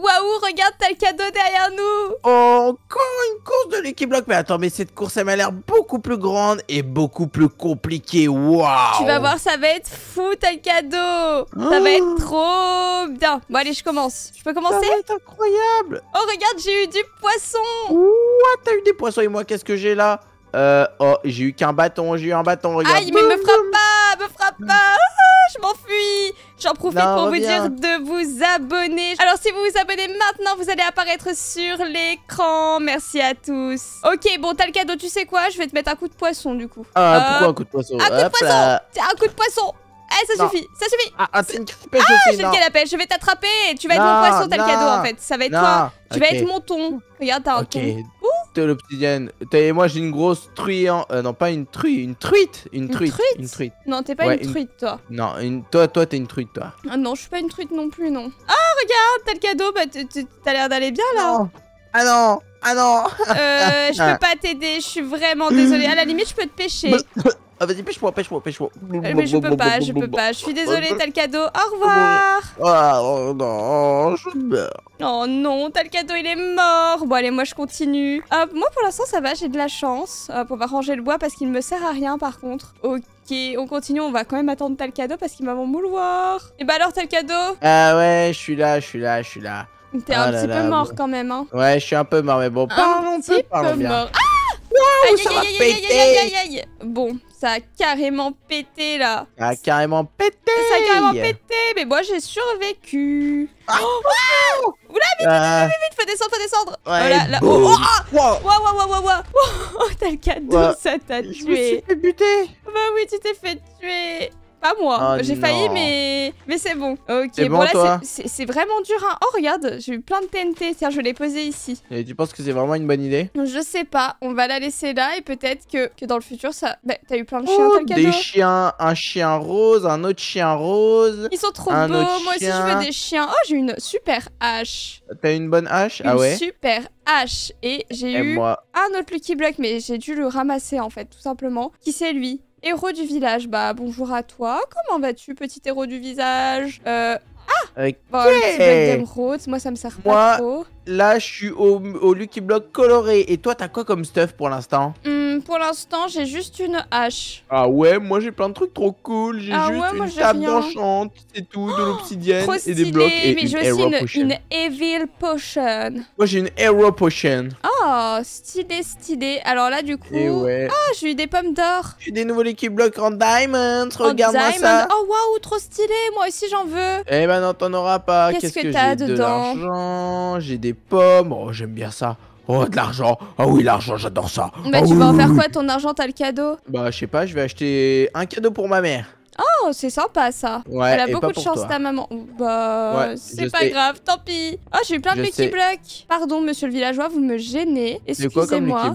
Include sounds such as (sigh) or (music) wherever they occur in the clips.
Waouh, regarde, t'as le cadeau derrière nous Encore une course de Lucky Block Mais attends, mais cette course, elle m'a l'air beaucoup plus grande et beaucoup plus compliquée. Waouh Tu vas voir, ça va être fou, t'as le cadeau Ça va être oh. trop bien Bon, allez, je commence. Je peux commencer Ça va être incroyable Oh, regarde, j'ai eu du poisson Ouah, t'as eu des poissons et moi, qu'est-ce que j'ai là euh, oh, j'ai eu qu'un bâton, j'ai eu un bâton, regarde. Aïe, mais me frappe pas, me frappe pas, ah, Je m'en fous J'en profite pour vous dire de vous abonner. Alors si vous vous abonnez maintenant, vous allez apparaître sur l'écran. Merci à tous. Ok, bon, t'as le cadeau, tu sais quoi Je vais te mettre un coup de poisson du coup. Ah, pourquoi un coup de poisson Un coup de poisson Un coup de poisson Eh, ça suffit, ça suffit. Ah, ah, ah j'ai le pêche, je vais t'attraper. Tu vas être mon poisson, t'as le cadeau en fait. Ça va être toi. Tu vas être mon ton Regarde, t'as un T'es l'obsidienne. Et moi, j'ai une grosse truie. Euh, non, pas une truie, une truite. Une, truite. Une truite. Non, t'es pas une truite, toi. Non, une... toi, toi, t'es une truite, toi. Ah non, je suis pas une truite non plus, non. oh, regarde, t'as le cadeau. Bah, t'as l'air d'aller bien là. Ah non. Ah non. Euh, je (laughs) peux pas t'aider. Je suis vraiment désolée. À la limite, je peux te pêcher. Bah, ah vas-y pêche-moi, pêche-moi, pêche-moi. Euh, mais je peux pas, je peux pas. Je suis désolée, euh, t'as le cadeau. Au euh, revoir. Ah oh, non, oh, je meurs. Oh non, t'as le cadeau, il est mort. Bon allez, moi je continue. Ah moi pour l'instant ça va, j'ai de la chance. on va ranger le bois parce qu'il me sert à rien par contre. Ok. on continue, on va quand même attendre tel cadeau parce qu'il m'a mon voir. Et bah alors tel cadeau Ah ouais, je suis là, je suis là, je suis là. T'es un ah petit peu mort quand même, hein. Ouais, je suis un peu mort, mais bon, un petit peu, parlons bien. mort. Ah Wow, aïe, ça aïe, aïe, aïe, aïe, aïe, aïe, Bon, ça a carrément pété là. Ça a carrément pété. Ça a carrément pété, mais moi j'ai survécu. Ah, oh, Oula, euh, vite, vite, vite, vite, descendre, faut descendre. Ouais, oh là, là. Oh, oh, (laughs) oh, t'as le cadeau, ça t'a tué. Je me suis fait buter. Bah oui, tu t'es fait tuer. Pas moi. Ah, j'ai failli, mais, mais c'est bon. Ok, bon, là, c'est vraiment dur. Hein. Oh, regarde, j'ai eu plein de TNT. Tiens, je l'ai posé ici. Et tu penses que c'est vraiment une bonne idée Je sais pas. On va la laisser là et peut-être que, dans le futur, ça. Bah, t'as eu plein de chiens, oh, cadeau. Des chiens, un chien rose, un autre chien rose. Ils sont trop beaux. Moi aussi, je veux des chiens. Oh, j'ai une super hache. T'as une bonne hache ah une Ah ouais Super hache. Et j'ai eh, eu un autre Lucky Block, mais j'ai dû le ramasser en fait, tout simplement. Qui c'est lui Héros du village, bah bonjour à toi. Comment vas-tu, petit héros du visage euh... Ah okay. Bon, le moi ça me sert pas trop. Là, je suis au, au Lucky Block coloré. Et toi, t'as quoi comme stuff pour l'instant hmm, Pour l'instant, j'ai juste une hache. Ah ouais, moi j'ai plein de trucs trop cool. J'ai ah juste une table d'enchant, c'est tout, de oh, l'obsidienne et des blocs. Et mais j'ai aussi une, Evil Potion. Moi j'ai une Arrow Potion. Oh, stylé, stylé. Alors là, du coup. Ah, j'ai eu des pommes d'or. J'ai des nouveaux Lucky Blocks en Diamond. Regarde-moi ça. Oh waouh, trop stylé. Moi aussi, j'en veux. Eh ben non, t'en auras pas. Qu'est-ce que, t'as dedans J'ai des pommes. Oh, j'aime bien ça. Oh, de l'argent. oh, oui, l'argent, j'adore ça. Bah, ah tu vas en faire quoi ton argent T'as le cadeau Bah, je sais pas, je vais acheter un cadeau pour ma mère. Oh, Oh, c'est sympa ça. Ouais, Elle a beaucoup de chance ta maman. Bah, c'est pas grave, tant pis. Oh, j'ai eu plein de Lucky Blocks. Pardon, monsieur le villageois, vous me gênez. Excusez-moi.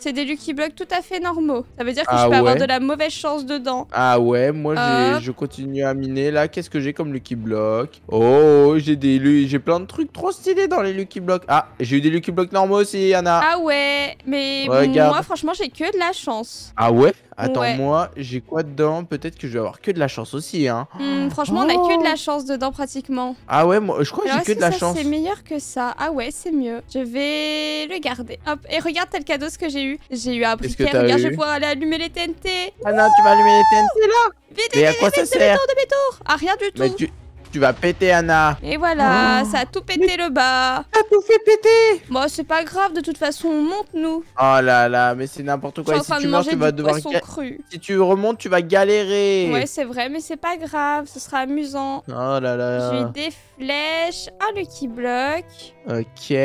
C'est des Lucky Blocks tout à fait normaux. Ça veut dire que ah je peux avoir de la mauvaise chance dedans. Ah ouais, moi je continue à miner là. Qu'est-ce que j'ai comme Lucky Block Oh, j'ai des j'ai plein de trucs trop stylés dans les Lucky Blocks. Ah, j'ai eu des Lucky Blocks normaux aussi, a Ah ouais, mais moi franchement, j'ai que de la chance. Ah ouais Attends, moi, j'ai quoi dedans Peut-être que je vais avoir que de la chance aussi. Hein. Hmm, franchement, on a que de la chance dedans pratiquement. Ah ouais, moi, je crois que ah j'ai que, de la chance. C'est meilleur que ça. Ah ouais, c'est mieux. Je vais le garder. Hop, et regarde tel cadeau ce que j'ai eu. J'ai eu un briquet. Regarde, je vais pouvoir aller allumer les TNT. Ah non, tu vas allumer les TNT là. à de ah, rien du tout tu vas péter, Anna. Et voilà, oh. ça a tout pété le bas. Ça a tout fait péter. Bon, c'est pas grave, de toute façon, monte-nous. Oh là là, mais c'est n'importe quoi. si tu meurs, tu vas devoir. Cru. Si tu remontes, tu vas galérer. Ouais, c'est vrai, mais c'est pas grave, ce sera amusant. Oh là là. J'ai des flèches, un ah, lucky block. Ok,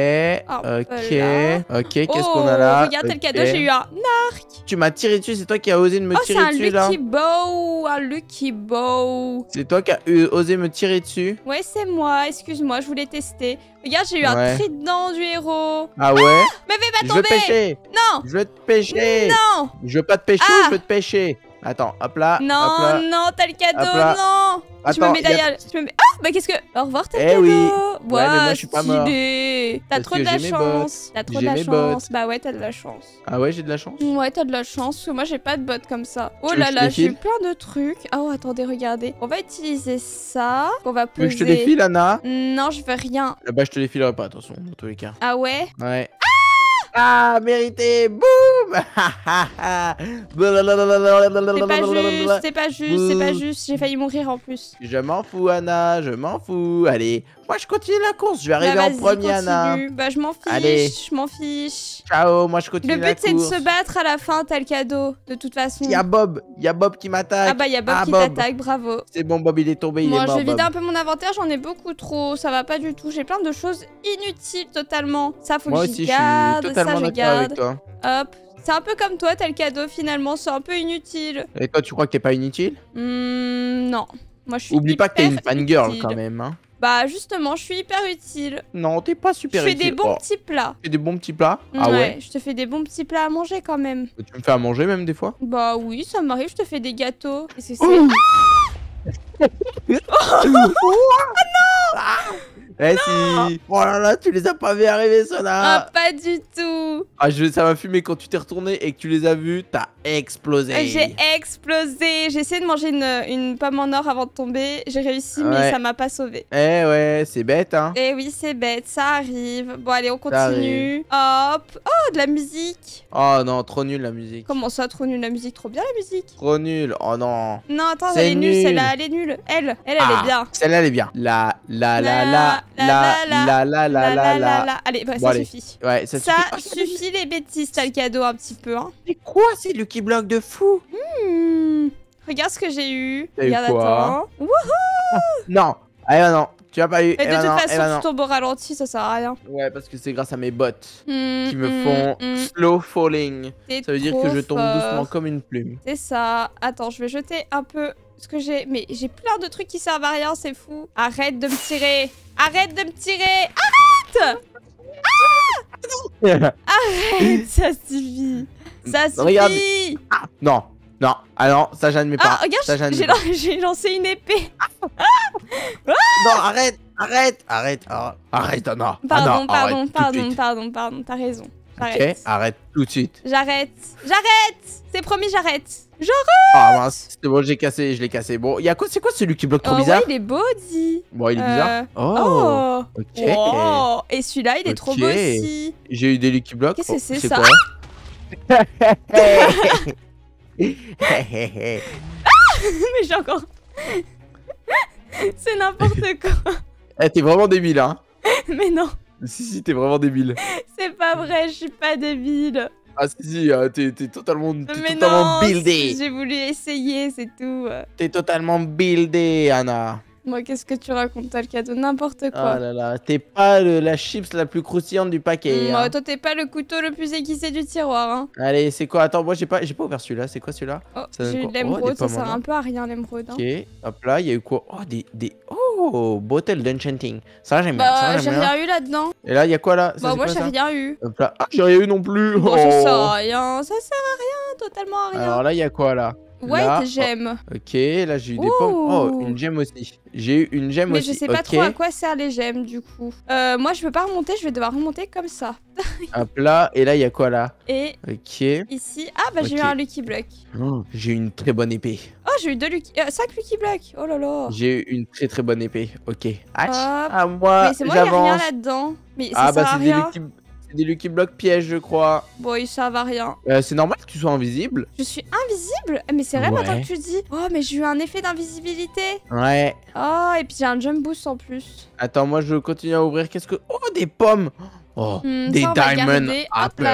ok, ok, qu'est-ce qu'on a oh, là Regarde, le cadeau, j'ai eu un arc. Tu m'as tiré dessus, c'est toi qui as osé de me oh, tirer dessus là. Oh, c'est un lucky bow, un lucky bow. C'est toi qui as euh, osé me tirer Ouais, c'est moi, excuse-moi, je voulais tester. Regarde, j'ai eu un un trident du héros. Ah ouais ah, Mais va tomber Je veux te pêcher Non Je veux te pêcher Non Je veux pas te pêcher, je ah. veux te pêcher Attends, hop là. Non, non, t'as le cadeau, non Attends, je me mets derrière. Bah qu'est-ce que. Au revoir, Takano Eh oui Ouais, je suis pas mort T'as trop de la chance T'as trop de la chance Bah ouais, t'as de la chance Ah ouais, j'ai de la chance Ouais, t'as de la chance, parce que moi j'ai pas de bottes comme ça. Oh là là, j'ai plein de trucs. Ah oh, attendez, regardez. On va utiliser ça. On va poser. Mais je te défile, Anna Non, je veux rien. Bah je te défilerai pas, attention, dans tous les cas. Ah ouais Ouais. Ah, mérité Boum (laughs) C'est pas juste, c'est pas juste, c'est pas juste. J'ai failli mourir en plus. Je m'en fous, Anna, je m'en fous. Allez, moi je continue la course, je vais arriver bah, en premier, Anna. Bah, je m'en fiche, je m'en fiche. Ciao, moi je continue la course. Le but c'est de se battre à la fin, t'as le cadeau, de toute façon. Il y a Bob, il y a Bob qui m'attaque. Ah bah, il y a Bob ah, qui t'attaque, bravo. C'est bon, Bob, il est tombé, il est mort. Moi, je vais vider un peu mon inventaire, j'en ai beaucoup trop, ça va pas du tout. J'ai plein de choses inutiles totalement. Ça, faut que garde, je ça, je garde. Hop, c'est un peu comme toi, t'as cadeau finalement, c'est un peu inutile. Et toi, tu crois que t'es pas inutile hmm, Non. Moi, je suis Oublie pas que t'es une fangirl quand même. Hein. Bah justement, je suis hyper utile. Non, t'es pas super utile. Je oh. fais des bons petits plats. Tu des bons petits plats Ah ouais. je te fais des bons petits plats à manger quand même. Tu me fais à manger même des fois Bah oui, ça m'arrive, je te fais des gâteaux. Et c'est ah (laughs) (laughs) oh, non ah eh si Oh là là, tu les as pas vu arriver, Sona Ah, pas du tout Ah, je, ça m'a fumé quand tu t'es retourné et que tu les as vus, t'as explosé euh, J'ai explosé J'ai essayé de manger une, une, pomme en or avant de tomber, j'ai réussi, mais ça m'a pas sauvé. Eh ouais, c'est bête, hein Eh oui, c'est bête, ça arrive. Bon, allez, on continue. Hop Oh, de la musique Oh non, trop nul la musique. Comment ça, trop nul la musique Trop bien la musique Trop nul, oh non Non, attends, elle est nulle, celle-là, elle est nulle. Elle, elle, est ah, bien. Celle-là, elle est bien. la, la, la... la la la la la la la Allez, bah, bon, ça allez. suffit. Ouais, ça, ça suffit. (laughs) les bêtises, t'as le cadeau un petit peu. Hein. Mais quoi, c'est Lucky Block de fou hmm. Regarde ce que j'ai eu. Regarde, eu quoi attends. Wouhou (laughs) ah, non, allez, non. Tu as pas eu. Et, de eh ben toute eh façon, tu ben tombes au ralenti, ça sert à rien. Ouais, parce que c'est grâce à mes bottes mmh, qui me mmh, font mmh. slow falling. Ça veut dire que je tombe doucement comme une plume. C'est ça. Attends, je vais jeter un peu ce que j'ai. Mais j'ai plein de trucs qui servent à rien, c'est fou. Arrête de me tirer. Arrête de me tirer. Arrête ah (laughs) Arrête, ça suffit. Ça suffit. Regarde. Ah, non. Non, alors ah ça j'admets ah, pas. Ah, regarde, (laughs) j'ai lancé une épée. (laughs) non, arrête, arrête, arrête, arrête, Anna. Pardon, pardon, pardon, pardon, pardon, t'as raison. Ok, arrête tout de suite. J'arrête, j'arrête, c'est promis, j'arrête. J'arrête Ah mince, c'est bon, j'ai cassé, je l'ai cassé. Bon, a quoi, c'est quoi celui qui bloque trop oh, bizarre il est beau, dit. Bon, il est euh, bizarre. Oh, oh Ok. Oh, et celui-là, il est trop beau aussi. J'ai eu des Lucky Blocks. Qu'est-ce que c'est ça (laughs) (laughs) Mais j'ai encore. C'est n'importe (laughs) quoi. Eh, t'es vraiment débile, hein Mais non. Si, si, t'es vraiment débile. C'est pas vrai, je suis pas débile. Ah, si, si, euh, t'es totalement, totalement buildé. J'ai voulu essayer, c'est tout. T'es totalement buildé, Anna. Moi, qu'est-ce que tu racontes, T'as le cadeau n'importe ah quoi. Ah là là, t'es pas le, la chips la plus croustillante du paquet. Mmh, Toi, t'es pas le couteau le plus aiguisé du tiroir. Hein. Allez, c'est quoi Attends, moi, j'ai pas, pas ouvert celui-là. C'est quoi celui-là oh, celui de oh, l'émeraude, ça sert hein. un peu à rien, l'émeraude. Hein. Ok, hop là, il y a eu quoi Oh, des, des... Oh, Bottle d'Enchanting. Ça, j'aime bah, J'ai rien eu là-dedans. Et là, y'a y a quoi là Bah, moi, j'ai rien eu. Hop là. Ah, j'ai rien eu non plus. oh. ça sert oh. à rien. Ça sert à rien, totalement à rien. Alors là, il y a quoi là White là, oh, ok, là j'ai eu des pommes. Oh, une gemme aussi. J'ai eu une gemme aussi. Mais je sais pas trop à quoi servent les gemmes du coup. Euh, moi je veux pas remonter, je vais devoir remonter comme ça. (laughs) Hop là, et là il y a quoi là Et ok. ici, ah bah j'ai eu un Lucky Block. Oh, j'ai eu une très bonne épée. Oh, j'ai eu deux Lucky... 5 euh, Lucky Blocks, oh là là. J'ai eu une très très bonne épée, ok. Ah, moi, Mais c'est moi, qui il rien là-dedans. Mais ah, ça ah, bah, à rien. Lucky des Lucky Block pièges, je crois. Bon ils ça va rien. Euh, c'est normal que tu sois invisible. Je suis invisible ah, Mais c'est vrai maintenant que tu dis. Oh, mais j'ai eu un effet d'invisibilité. Ouais. Oh, et puis j'ai un jump boost en plus. Attends, moi je continue à ouvrir. Qu'est-ce que... Oh, des pommes Oh, hmm, des diamonds apple.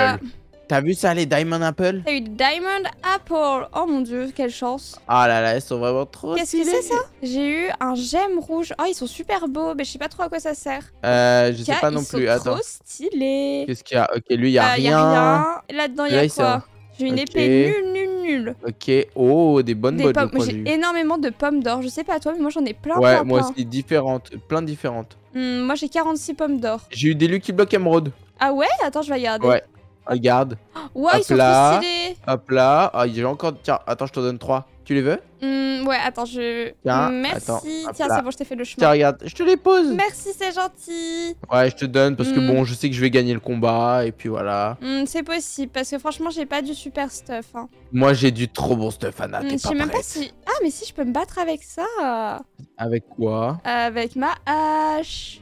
T'as vu ça, les Diamond Apple T'as eu Diamond Apple Oh mon dieu, quelle chance Ah là là, elles sont vraiment trop stylées Qu'est-ce que c'est ça J'ai eu un gemme rouge. Oh, ils sont super beaux, mais je sais pas trop à quoi ça sert. Euh, je sais pas non plus, attends. Ils sont trop stylés Qu'est-ce qu'il y a Ok, lui, il y a, euh, rien. Là-dedans, il y a, quoi J'ai une épée nulle, nulle, nulle. Ok, oh, des bonnes bonnes J'ai énormément de pommes d'or. Je sais pas toi, mais moi, j'en ai plein, Ouais, plein, moi plein. aussi, différentes. Plein différentes. Hmm, moi, j'ai 46 pommes d'or. J'ai eu des Lucky Block Emerald. Ah ouais Attends, je vais regarder. Ouais, Regarde. Ouais, ils plat. sont tous stylés. Hop là. Ah, il y encore. Tiens, attends, je te donne 3. Tu les veux hmm, Ouais, attends, je. Tiens, Merci. Tiens, c'est bon, je t'ai fait le chemin. Tiens, regarde, je te les pose. Merci, c'est gentil. Ouais, je te donne parce que hmm. bon, je sais que je vais gagner le combat et puis voilà. Hmm, c'est possible parce que franchement, j'ai pas du super stuff. Hein. Moi, j'ai du trop bon stuff, Anna. je sais même pas si. Ah, mais si, je peux me battre avec ça. Avec quoi Avec ma hache.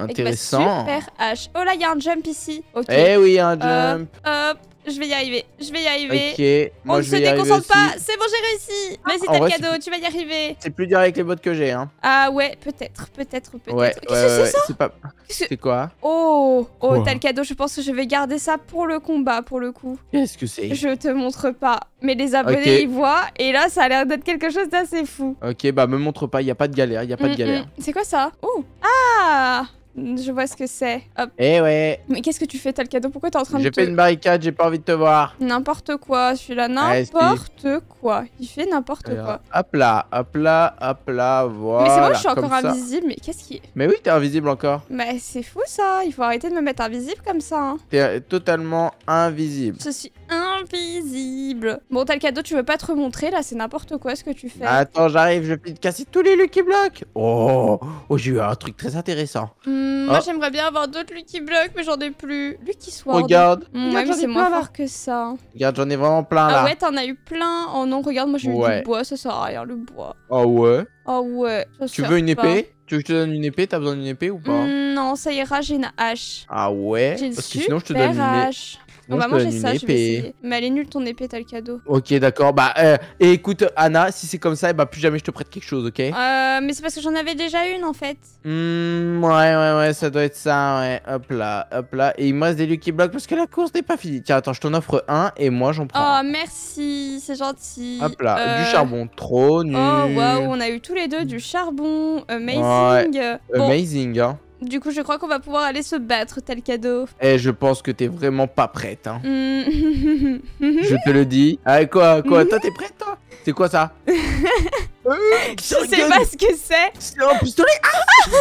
intéressant. Avec ma super hache. Oh là, il y a un jump ici. Eh oui, un jump. Hop, hop je vais y arriver, je vais y arriver. Ok, On ne se déconcentre pas, c'est bon, j'ai réussi. Ah, Vas-y, t'as cadeau, tu vas y arriver. C'est plus avec les bottes que j'ai, hein. Ah ouais, peut-être, peut-être, peut-être. Qu'est-ce que c'est ça C'est quoi Oh, oh, t'as le cadeau, je pense que je vais garder ça pour le combat, pour le coup. Qu'est-ce que c'est Je te montre pas, mais les abonnés ils voient, et là, ça a l'air d'être quelque chose d'assez fou. Ok, bah me montre pas, il y a pas de galère, il y a pas de mm, galère. Mm. C'est quoi ça Oh Ah je vois ce que c'est. Hop. Eh ouais. Mais qu'est-ce que tu fais, tel cadeau Pourquoi t'es en train de. J'ai te... une barricade, j'ai pas envie de te voir. N'importe quoi, je suis là, n'importe quoi. Il fait n'importe quoi. Hop là, hop là, hop là, voilà. Mais c'est moi, je suis encore invisible, mais qu'est-ce qui. Mais oui, t'es invisible encore. Mais c'est fou ça, il faut arrêter de me mettre invisible comme ça. Hein. T'es totalement invisible. Je suis invisible invisible. Bon, t'as le cadeau, tu veux pas te remontrer là, c'est n'importe quoi ce que tu fais. Bah, attends, j'arrive, je vais te casser tous les Lucky Blocks. Oh, oh j'ai eu un truc très intéressant. Hmm, ah. Moi, j'aimerais bien avoir d'autres Lucky Blocks, mais j'en ai plus. Lucky Sword. Regarde. Mmh, regarde ouais, moins fort que ça. Regarde, j'en ai vraiment plein là. Ah ouais, t'en as eu plein. Oh non, regarde, moi j'ai eu du bois, ça sert à rien le bois. Ah oh, ouais. Ah ouais. tu veux une épée Tu veux que je te donne une épée T'as besoin d'une épée ou pas hmm, Non, ça ira, j'ai une hache. Ah ouais Parce que sinon, je te donne une hache on va manger ça, je vais essayer. Mais elle est nulle ton épée, t'as le cadeau. Ok, d'accord. Bah, eh, et écoute, Anna, si c'est comme ça, eh bah plus jamais je te prête quelque chose, ok euh, mais c'est parce que j'en avais déjà une en fait. Hmm, ouais, ouais, ouais, ça doit être ça, ouais. Hop là, hop là. Et il me reste des lucky qui parce que la course n'est pas finie. Tiens, attends, je t'en offre un et moi j'en prends. Oh, merci, c'est gentil. Hop là, du euh, charbon, trop oh, nul. Oh, waouh, on a eu tous les deux du charbon. Amazing. Amazing, hein. Du coup, je crois qu'on va pouvoir aller se battre, tel cadeau. Eh, je pense que t'es vraiment pas prête, hein. Hmm. (laughs) je te le dis. Ah, quoi, quoi hmm. Toi, t'es prête, toi C'est quoi ça (laughs) Je sais pas ce que c'est. C'est un pistolet ah, ah, ah,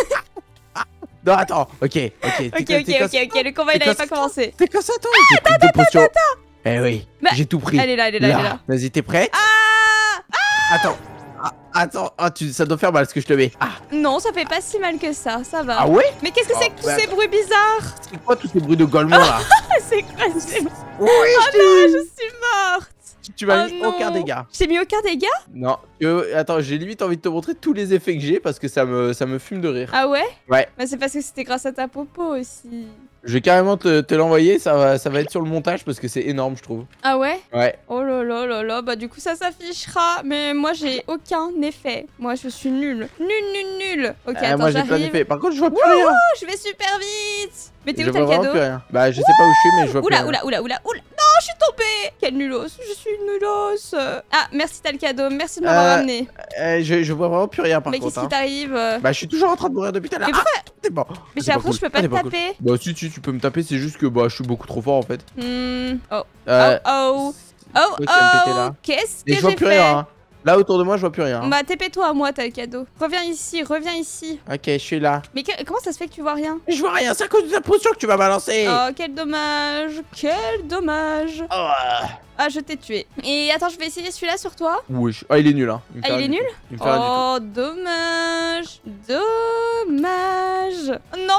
ah. non, attends, ok, ok. Ok, ok, ok, ok, le combat il n'avait pas commencé. T'es quoi ça, toi Attends, attends, attends, attends Eh oui, bah, j'ai tout pris. Elle est là, elle est là, elle est là. Vas-y, t'es prête Attends, attends, ah, ça doit faire mal ce que je te mets. Ah. Non, ça fait pas si mal que ça, ça va. Ah ouais Mais qu'est-ce que c'est ah, que tous ces bruits bizarres C'est quoi tous ces bruits de golements là (laughs) ah, C'est quoi ces... Oui, oh je non, je suis morte tu m'as mis oh aucun dégât. J'ai mis aucun dégât Non. attends, j'ai limite envie de te montrer tous les effets que j'ai parce que ça me, ça me fume de rire. Ah ouais Ouais. Bah, c'est parce que c'était grâce à ta popo aussi. Je vais carrément te, l'envoyer, ça va, ça va être sur le montage parce que c'est énorme, je trouve. Ah ouais Ouais. Oh là là là, bah du coup ça s'affichera, mais moi j'ai aucun effet. Moi je suis nul, nul, nul, nul Ok, euh, attends, moi j'ai plein Par contre, je vois plus rien. Je vais super vite. Mais t'es où t'as le cadeau plus rien. Bah je sais pas où je suis, mais je vois oula, plus Oula, oula, oula, oula. Non, je suis tombée. Quelle nulos. Je suis nulos. Ah, merci t'as le cadeau. Merci de m'avoir euh, ramené. Eh, je, je, vois vraiment plus rien par contre. Mais qu'est-ce qui hein. t'arrive euh Bah je suis toujours en train de mourir depuis tout à l'heure. Mais bon. Ah, mais j'ai je peux pas te taper. Bah si, si, tu peux me taper. C'est juste que bah je suis beaucoup trop fort en fait. Hmm. Oh. Euh, oh, oh. Oh, oh, qu'est-ce que j'ai fait rien, Là autour de moi, je vois plus rien. Hein. Bah, TP-toi à moi, t'as le cadeau. Reviens ici, reviens ici. Ok, je suis là. Mais comment ça se fait que tu vois rien Je vois rien, c'est à cause de la potion que tu vas balancer. Oh, quel dommage, quel dommage. Oh. Ah, je t'ai tué. Et attends, je vais essayer celui-là sur toi. Oui, ah, il est nul, hein. ah, il est nul Oh, dommage.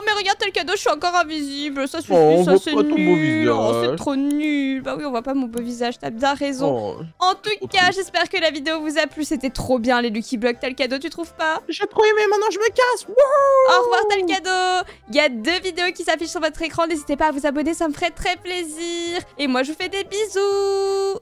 mais regarde tel cadeau, je suis encore invisible. Ça suffit, oh, ça c'est nul. Oh, c'est trop nul. Bah oui, on voit pas mon beau visage, t'as bien raison. Oh, en tout cas, j'espère que la vidéo vous a plu. C'était trop bien les Lucky Blocks, tel cadeau, tu trouves pas J'ai trop aimé, maintenant je me casse. Au revoir tel cadeau. Il y a deux vidéos qui s'affichent sur votre écran. N'hésitez pas à vous abonner, ça me ferait très plaisir. Et moi, je vous fais des bisous.